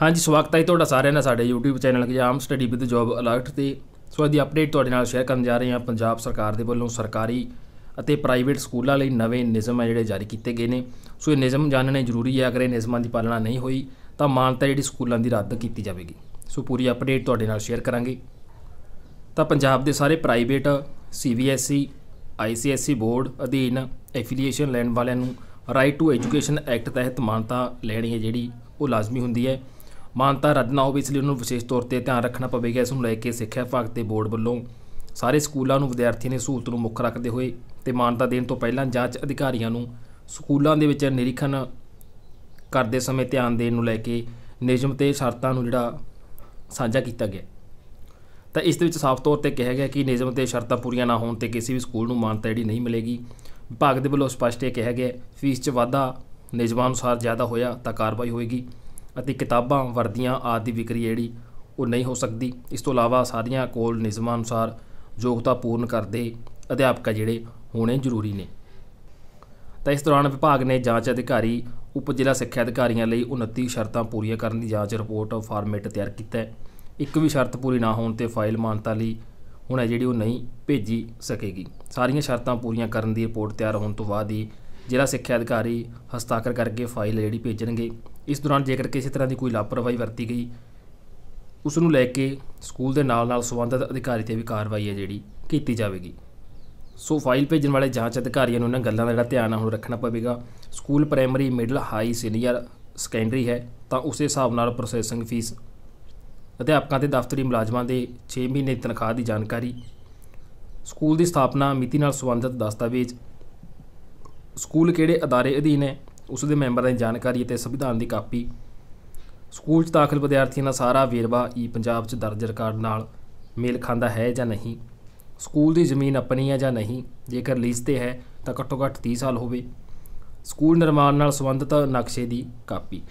ਹਾਂਜੀ ਸਵਾਗਤ ਹੈ ਤੁਹਾਡਾ ਸਾਰਿਆਂ ਦਾ ਸਾਡੇ YouTube channel exam study with job alert ਤੇ ਸੋ ਅੱਜ ਦੀ ਅਪਡੇਟ ਤੁਹਾਡੇ ਨਾਲ ਸ਼ੇਅਰ ਕਰਨ ਜਾ ਰਹੇ ਹਾਂ ਪੰਜਾਬ ਸਰਕਾਰ ਦੇ ਵੱਲੋਂ ਸਰਕਾਰੀ ਅਤੇ ਪ੍ਰਾਈਵੇਟ ਸਕੂਲਾਂ ਲਈ ਨਵੇਂ ਨਿਯਮ ਹੈ ਜਿਹੜੇ ਜਾਰੀ ਕੀਤੇ ਗਏ ਨੇ ਸੋ ਇਹ ਨਿਯਮ ਜਾਣਨੇ ਜ਼ਰੂਰੀ ਹੈ ਅਗਰ ਇਹ ਨਿਯਮਾਂ ਦੀ ਪਾਲਣਾ ਨਹੀਂ ਹੋਈ ਤਾਂ ਮਾਨਤਾ ਜਿਹੜੀ ਸਕੂਲਾਂ ਦੀ ਰੱਦ ਕੀਤੀ ਜਾਵੇਗੀ ਸੋ ਪੂਰੀ ਅਪਡੇਟ ਤੁਹਾਡੇ ਨਾਲ ਸ਼ੇਅਰ ਕਰਾਂਗੇ ਤਾਂ ਪੰਜਾਬ ਦੇ ਸਾਰੇ ਪ੍ਰਾਈਵੇਟ ਸੀਬੀਐਸਈ ਆਈਸੀਐਸਈ ਬੋਰਡ ਅਧੀਨ ਐਫੀਲੀਏਸ਼ਨ ਲੈਣ ਵਾਲਿਆਂ ਨੂੰ ਰਾਈਟ ਟੂ ਐਜੂਕੇਸ਼ਨ ਐਕਟ ਤਹਿਤ ਮਾਨਤਾ ਲੈਣੀ ਹੈ ਜਿਹੜੀ ਉਹ ਲਾਜ਼ਮੀ ਹੁੰਦੀ ਹੈ ਮਾਨਤਾ ਰੱਦ ਨਾ ਹੋਵੇ ਇਸ ਲਈ ਉਹਨੂੰ ਵਿਸ਼ੇਸ਼ ਤੌਰ ਤੇ ਧਿਆਨ ਰੱਖਣਾ ਪਵੇਗਾ ਇਸ ਨੂੰ ਲੈ ਕੇ ਸਿੱਖਿਆ ਵਿਭਾਗ ਤੇ ਬੋਰਡ ਵੱਲੋਂ ਸਾਰੇ ਸਕੂਲਾਂ ਨੂੰ ਵਿਦਿਆਰਥੀ ਨੇ ਸਹੂਲਤ ਨੂੰ ਮੁੱਖ ਰੱਖਦੇ ਹੋਏ ਤੇ ਮਾਨਤਾ ਦੇਣ ਤੋਂ ਪਹਿਲਾਂ ਜਾਂਚ ਅਧਿਕਾਰੀਆਂ ਨੂੰ ਸਕੂਲਾਂ ਦੇ ਵਿੱਚ ਨਿਰੀਖਣ ਕਰਦੇ ਸਮੇਂ ਧਿਆਨ ਦੇਣ ਨੂੰ ਲੈ ਕੇ ਨਿਯਮ ਤੇ ਸ਼ਰਤਾਂ ਨੂੰ ਜਿਹੜਾ ਸਾਂਝਾ ਕੀਤਾ ਗਿਆ ਤਾਂ ਇਸ ਦੇ ਵਿੱਚ ਸਾਫ਼ ਤੌਰ ਤੇ ਕਿਹਾ ਗਿਆ ਕਿ ਨਿਯਮ ਤੇ ਸ਼ਰਤਾਂ ਪੂਰੀਆਂ ਨਾ ਹੋਣ ਤੇ ਕਿਸੇ ਵੀ ਸਕੂਲ ਨੂੰ ਮਾਨਤਾ ਜਿਹੜੀ ਨਹੀਂ ਮਿਲੇਗੀ ਵਿਭਾਗ ਦੇ ਵੱਲੋਂ ਸਪਸ਼ਟ ਇਹ ਕਿਹਾ ਗਿਆ ਫੀਸ 'ਚ ਵਾਧਾ ਨਿਯਮਾਂ ਅਨੁਸਾਰ ਜ਼ਿਆਦਾ ਹੋਇਆ ਤਾਂ ਕਾਰਵਾਈ ਹੋਏਗੀ ਅਤੇ ਕਿਤਾਬਾਂ ਵਰਦੀਆਂ ਆਦਿ ਦੀ ਵਿਕਰੀ ਜਿਹੜੀ ਉਹ ਨਹੀਂ ਹੋ ਸਕਦੀ ਇਸ ਤੋਂ ਇਲਾਵਾ ਸਾਰੀਆਂ ਕੋਲ ਨਿਯਮਾਂ ਅਨੁਸਾਰ ਯੋਗਤਾ ਪੂਰਨ ਕਰਦੇ ਅਧਿਆਪਕ ਜਿਹੜੇ ਹੋਣੇ ਜ਼ਰੂਰੀ ਨੇ ਤਾਂ ਇਸ ਦੌਰਾਨ ਵਿਭਾਗ ਨੇ ਜਾਂਚ ਅਧਿਕਾਰੀ ਉਪ ਜ਼ਿਲ੍ਹਾ ਸਿੱਖਿਆ ਅਧਿਕਾਰੀਆਂ ਲਈ 29 ਸ਼ਰਤਾਂ ਪੂਰੀਆਂ ਕਰਨ ਦੀ ਜਾਂਚ ਰਿਪੋਰਟ ਫਾਰਮੈਟ ਤਿਆਰ ਕੀਤਾ ਹੈ ਇੱਕ ਵੀ ਸ਼ਰਤ ਪੂਰੀ ਨਾ ਹੋਣ ਤੇ ਫਾਈਲ ਮਾਨਤਾ ਲਈ ਹੁਣ ਹੈ ਜਿਹੜੀ ਉਹ ਨਹੀਂ ਭੇਜੀ ਸਕੇਗੀ ਸਾਰੀਆਂ ਸ਼ਰਤਾਂ ਪੂਰੀਆਂ ਕਰਨ ਦੀ ਰਿਪੋਰਟ ਤਿਆਰ ਹੋਣ ਤੋਂ ਬਾਅਦ ਹੀ ਜ਼ਿਲ੍ਹਾ ਸਿੱਖਿਆ ਅਧਿਕਾਰੀ ਹਸਤਾਖਰ ਕਰਕੇ ਫਾਈਲ ਜਿਹੜੀ ਭੇਜਣਗੇ ਇਸ ਦੌਰਾਨ ਜੇਕਰ ਕਿਸੇ ਤਰ੍ਹਾਂ ਦੀ ਕੋਈ ਲਾਪਰਵਾਹੀ ਵਰਤੀ ਗਈ ਉਸ ਨੂੰ ਲੈ ਕੇ ਸਕੂਲ ਦੇ ਨਾਲ ਨਾਲ ਸਬੰਧਤ ਅਧਿਕਾਰੀ ਤੇ ਵੀ ਕਾਰਵਾਈ ਹੈ ਜਿਹੜੀ ਕੀਤੀ ਜਾਵੇਗੀ ਸੋ ਫਾਈਲ ਭੇਜਣ ਵਾਲੇ ਜਾਂਚ ਅਧਿਕਾਰੀਆਂ ਨੂੰ ਇਹਨਾਂ ਗੱਲਾਂ ਦਾ ਜਿਹੜਾ ਧਿਆਨ ਹੁਣ ਰੱਖਣਾ ਪਵੇਗਾ school primary middle high senior secondary ਹੈ ਤਾਂ ਉਸੇ ਹਿਸਾਬ ਨਾਲ ਪ੍ਰੋਸੈਸਿੰਗ ਫੀਸ ਅਧਿਆਪਕਾਂ ਤੇ ਦਫ਼ਤਰੀ ਮੁਲਾਜ਼ਮਾਂ ਦੇ 6 ਮਹੀਨੇ ਦੀ ਤਨਖਾਹ ਦੀ ਜਾਣਕਾਰੀ ਸਕੂਲ ਦੀ ਸਥਾਪਨਾ ਮਿਤੀ ਨਾਲ ਸਬੰਧਤ ਦਸਤਾਵੇਜ਼ ਸਕੂਲ ਕਿਹੜੇ ਅਦਾਰੇ ਅਧੀਨ ਹੈ ਉਸ ਦੇ ਮੈਂਬਰਾਂ ਦੀ ਜਾਣਕਾਰੀ ਅਤੇ ਸੰਵਿਧਾਨ ਦੀ ਕਾਪੀ ਸਕੂਲ 'ਚ ਦਾਖਲ ਵਿਦਿਆਰਥੀਆਂ ਦਾ ਸਾਰਾ ਵੇਰਵਾ ਈ ਪੰਜਾਬ 'ਚ ਦਰਜ ਰਿਕਾਰਡ ਨਾਲ ਮੇਲ ਖਾਂਦਾ ਹੈ ਜਾਂ ਨਹੀਂ ਸਕੂਲ ਦੀ ਜ਼ਮੀਨ ਆਪਣੀ ਹੈ ਜਾਂ ਨਹੀਂ ਜੇਕਰ ਲੀਜ਼ ਤੇ ਹੈ ਤਾਂ ਘੱਟੋ ਘੱਟ 30 ਸਾਲ ਹੋਵੇ ਸਕੂਲ ਨਿਰਮਾਣ ਨਾਲ ਸੰਬੰਧਿਤ ਨਕਸ਼ੇ ਦੀ ਕਾਪੀ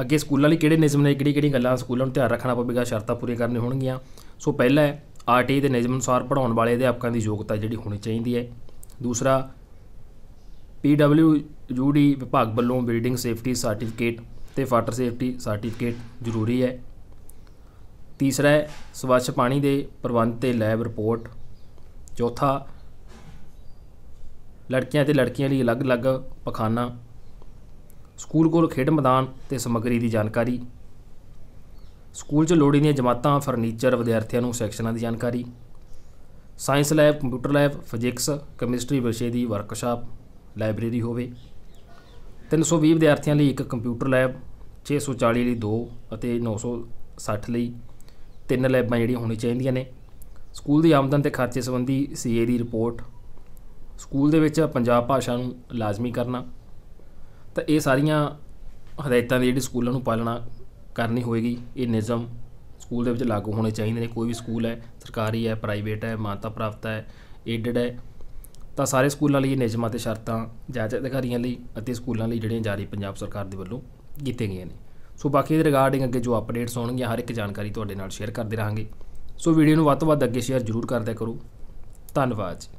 ਅੱਗੇ ਸਕੂਲਾਂ ਲਈ ਕਿਹੜੇ ਨਿਯਮ ਨੇ ਕਿਹੜੀ ਕਿਹੜੀ ਗੱਲਾਂ ਸਕੂਲਾਂ ਨੂੰ ਧਿਆਨ ਰੱਖਣਾ ਪਵੇਗਾ ਸ਼ਰਤਾਂ ਪੂਰੀਆਂ ਕਰਨੀਆਂ ਹੋਣਗੀਆਂ ਸੋ ਪਹਿਲਾ ਹੈ ਆਰਟੀ ਦੇ ਨਿਯਮ ਅਨੁਸਾਰ ਪੜਾਉਣ ਵਾਲੇ ਅਧਿਆਪਕਾਂ ਦੀ ਯੋਗਤਾ ਜਿਹੜੀ ਹੋਣੀ ਚਾਹੀਦੀ ਹੈ ਦੂਸਰਾ ਪੀਡਬਲਯੂਡੀ ਵਿਭਾਗ ਵੱਲੋਂ ਬਿਲਡਿੰਗ ਸੇਫਟੀ ਸਰਟੀਫਿਕੇਟ ਤੇ ਫਾਟਰ ਸੇਫਟੀ ਸਰਟੀਫਿਕੇਟ ਜ਼ਰੂਰੀ ਹੈ ਤੀਸਰਾ ਹੈ ਸਵੱਛ ਪਾਣੀ ਦੇ ਪ੍ਰਬੰਧ ਤੇ ਲੈਬ ਰਿਪੋਰਟ ਚੌਥਾ ਲੜਕੀਆਂ ਤੇ ਲੜਕੀਆਂ ਲਈ ਅਲੱਗ-ਅਲੱਗ ਪਖਾਨਾ ਸਕੂਲ ਕੋਲ ਖੇਡ ਮੈਦਾਨ ਤੇ ਸਮੱਗਰੀ ਦੀ ਜਾਣਕਾਰੀ ਸਕੂਲ 'ਚ ਲੋੜੀਂਦੀਆਂ ਜਮਾਤਾਂ ਫਰਨੀਚਰ ਵਿਦਿਆਰਥੀਆਂ ਨੂੰ ਸੈਕਸ਼ਨਾਂ ਦੀ ਜਾਣਕਾਰੀ science lab computer lab physics chemistry ਵਿਸ਼ੇ ਦੀ ਵਰਕਸ਼ਾਪ ਲਾਇਬ੍ਰੇਰੀ ਹੋਵੇ 320 ਵਿਦਿਆਰਥੀਆਂ ਲਈ ਇੱਕ ਕੰਪਿਊਟਰ ਲੈਬ 640 ਲਈ 2 ਅਤੇ 960 ਲਈ ਤਿੰਨ ਲੈਬਾਂ ਜਿਹੜੀਆਂ ਹੋਣੀ ਚਾਹੀਦੀਆਂ ਨੇ ਸਕੂਲ ਦੀ ਆਮਦਨ ਤੇ ਖਰਚੇ ਸੰਬੰਧੀ ਸੀਏ ਦੀ ਰਿਪੋਰਟ ਸਕੂਲ ਦੇ ਵਿੱਚ ਪੰਜਾਬ ਭਾਸ਼ਾ ਨੂੰ ਲਾਜ਼ਮੀ ਕਰਨਾ ਤਾਂ ਇਹ ਸਾਰੀਆਂ ਹਦਾਇਤਾਂ ਦੀ ਜਿਹੜੀ ਸਕੂਲਾਂ ਨੂੰ ਪਾਲਣਾ ਕਰਨੀ ਹੋਏਗੀ ਇਹ ਨਿਯਮ ਸਕੂਲ ਦੇ ਵਿੱਚ ਲਾਗੂ ਹੋਣੇ ਚਾਹੀਦੇ ਨੇ ਕੋਈ ਵੀ ਸਕੂਲ ਹੈ ਸਰਕਾਰੀ ਹੈ ਪ੍ਰਾਈਵੇਟ ਹੈ ਮਾਨਤਾ ਪ੍ਰਾਪਤ ਹੈ ਏਡਡ ਹੈ ਤਾਂ ਸਾਰੇ ਸਕੂਲਾਂ ਲਈ ਨਿਯਮਾਂ ਤੇ ਸ਼ਰਤਾਂ ਜਾਇਜ਼ ਅਧਿਕਾਰੀਆਂ ਲਈ ਅਤੇ ਸਕੂਲਾਂ ਲਈ ਜਿਹੜੀਆਂ ਜਾਰੀ ਪੰਜਾਬ ਸਰਕਾਰ ਦੇ ਵੱਲੋਂ ਕੀਤੀਆਂ ਗਈਆਂ ਨੇ ਸੋ ਬਾਕੀ ਦੇ ਰਿਗਾਰਡਿੰਗ ਅੱਗੇ ਜੋ ਅਪਡੇਟਸ ਹੋਣਗੀਆਂ ਹਰ ਇੱਕ ਜਾਣਕਾਰੀ ਤੁਹਾਡੇ ਨਾਲ ਸ਼ੇਅਰ ਕਰਦੇ ਰਹਾਂਗੇ ਸੋ ਵੀਡੀਓ ਨੂੰ ਵੱਧ ਤੋਂ ਵੱਧ ਅੱਗੇ ਸ਼ੇਅਰ ਜ਼ਰੂਰ ਕਰਦਿਆ ਕਰੋ ਧੰਨਵਾਦ